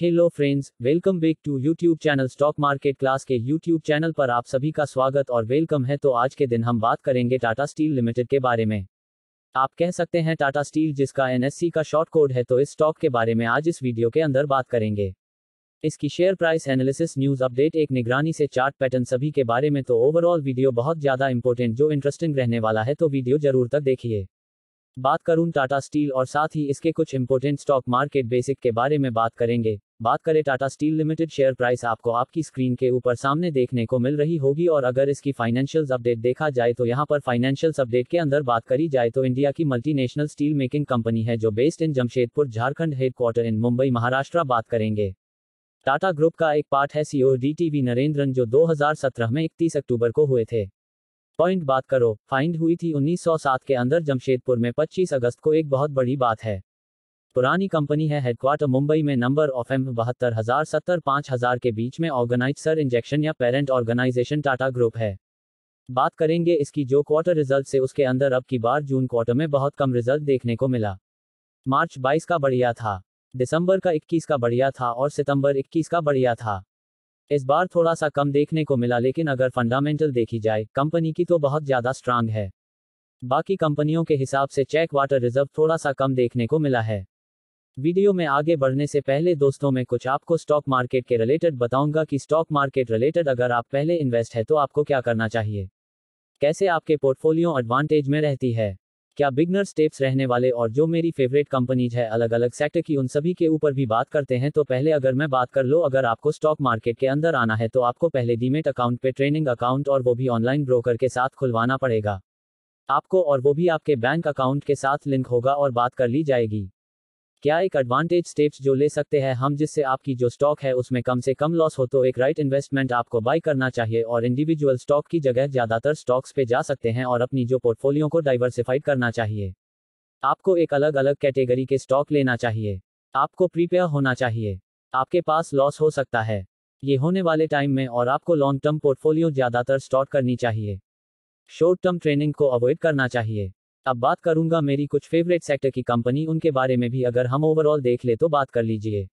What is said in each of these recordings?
hello friends welcome back to YouTube channel stock market class के YouTube channel पर आप सभी का स्वागत और वेलकम है तो आज के दिन हम बात करेंगे टाटा स्टील लिमिटेड के बारे में आप कह सकते हैं टाटा स्टील जिसका एनएससी का शॉर्ट कोड है तो इस स्टॉक के बारे में आज इस वीडियो के अंदर बात करेंगे इसकी share price analysis news update एक निगरानी से चार्ट पैटर्न सभी के बारे में तो ओवरऑल वीडियो बहुत ज्यादा इंपॉर्टेंट जो इंटरेस्टिंग रहने वाला है तो वीडियो जरूर तक देखिए बात करूं टाटा स्टील और साथ ही इसके कुछ इंपोर्टेंट स्टॉक मार्केट बेसिक के बारे में बात करेंगे बात करें Tata steel limited share price आपको आपकी स्क्रीन के ऊपर सामने देखने को मिल रही होगी और अगर इसकी फाइनेंशियल अपडेट देखा जाए तो यहाँ पर फाइनेंशियल्स अपडेट के अंदर बात करी जाए तो इंडिया की मल्टीनेशनल स्टील मेकिंग कंपनी है जो based in Jamshedpur Jharkhand headquarter in Mumbai Maharashtra बात करेंगे टाटा ग्रुप का एक पार्ट है सीओ डीटीवी नरेंद्रन जो दो में इकतीस अक्टूबर को हुए थे पॉइंट बात करो फाइंड हुई थी उन्नीस के अंदर जमशेदपुर में पच्चीस अगस्त को एक बहुत बड़ी बात है पुरानी कंपनी है हेडक्वार्टर मुंबई में नंबर ऑफ एम बहत्तर हजार सत्तर पाँच हजार के बीच में ऑर्गेनाइज सर इंजेक्शन या पेरेंट ऑर्गेनाइजेशन टाटा ग्रुप है बात करेंगे इसकी जो क्वार्टर रिजल्ट से उसके अंदर अब की बार जून क्वार्टर में बहुत कम रिजल्ट देखने को मिला मार्च 22 का बढ़िया था दिसंबर का 21 का बढ़िया था और सितंबर 21 का बढ़िया था इस बार थोड़ा सा कम देखने को मिला लेकिन अगर फंडामेंटल देखी जाए कंपनी की तो बहुत ज़्यादा स्ट्रांग है बाकी कंपनियों के हिसाब से चेक वाटर रिजर्व थोड़ा सा कम देखने को मिला है वीडियो में आगे बढ़ने से पहले दोस्तों मैं कुछ आपको स्टॉक मार्केट के रिलेटेड बताऊंगा कि स्टॉक मार्केट रिलेटेड अगर आप पहले इन्वेस्ट है तो आपको क्या करना चाहिए कैसे आपके पोर्टफोलियो एडवांटेज में रहती है क्या बिगनर स्टेप्स रहने वाले और जो मेरी फेवरेट कंपनीज है अलग अलग सेक्टर की उन सभी के ऊपर भी बात करते हैं तो पहले अगर मैं बात कर लो अगर आपको स्टॉक मार्केट के अंदर आना है तो आपको पहले डीमेट अकाउंट पे ट्रेनिंग अकाउंट और वो भी ऑनलाइन ब्रोकर के साथ खुलवाना पड़ेगा आपको और वो भी आपके बैंक अकाउंट के साथ लिंक होगा और बात कर ली जाएगी क्या एक एडवांटेज स्टेप्स जो ले सकते हैं हम जिससे आपकी जो स्टॉक है उसमें कम से कम लॉस हो तो एक राइट इन्वेस्टमेंट आपको बाय करना चाहिए और इंडिविजुअल स्टॉक की जगह ज्यादातर स्टॉक्स पे जा सकते हैं और अपनी जो पोर्टफोलियो को डाइवर्सिफाइड करना चाहिए आपको एक अलग अलग कैटेगरी के स्टॉक लेना चाहिए आपको प्रीपेयर होना चाहिए आपके पास लॉस हो सकता है ये होने वाले टाइम में और आपको लॉन्ग टर्म पोर्टफोलियो ज्यादातर स्टॉक करनी चाहिए शॉर्ट टर्म ट्रेनिंग को अवॉइड करना चाहिए अब बात करूंगा मेरी कुछ फेवरेट सेक्टर की कंपनी उनके बारे में भी अगर हम ओवरऑल देख ले तो बात कर लीजिए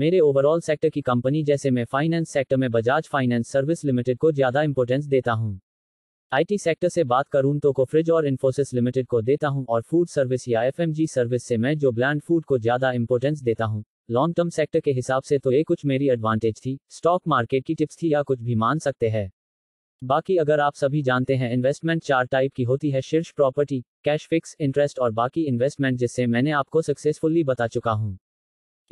मेरे ओवरऑल सेक्टर की कंपनी जैसे मैं फाइनेंस सेक्टर में बजाज फाइनेंस सर्विस लिमिटेड को ज़्यादा इंपॉर्टेंस देता हूँ आईटी सेक्टर से बात करूँ तो कोफ्रिज और इन्फोसिस लिमिटेड को देता हूँ और फूड सर्विस या एफएमजी सर्विस से मैं जो ब्लैंड फूड को ज़्यादा इंपॉर्टेंस देता हूँ लॉन्ग टर्म सेक्टर के हिसाब से तो ये कुछ मेरी एडवांटेज थी स्टॉक मार्केट की टिप्स थी या कुछ भी मान सकते हैं बाकी अगर आप सभी जानते हैं इन्वेस्टमेंट चार टाइप की होती है शीर्ष प्रॉपर्टी कैश फिक्स इंटरेस्ट और बाकी इन्वेस्टमेंट जिससे मैंने आपको सक्सेसफुली बता चुका हूँ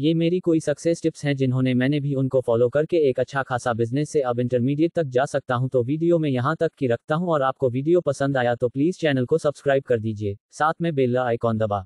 ये मेरी कोई सक्सेस टिप्स हैं जिन्होंने मैंने भी उनको फॉलो करके एक अच्छा खासा बिजनेस से अब इंटरमीडिएट तक जा सकता हूँ तो वीडियो में यहाँ तक की रखता हूँ और आपको वीडियो पसंद आया तो प्लीज चैनल को सब्सक्राइब कर दीजिए साथ में बेल आइकॉन दबा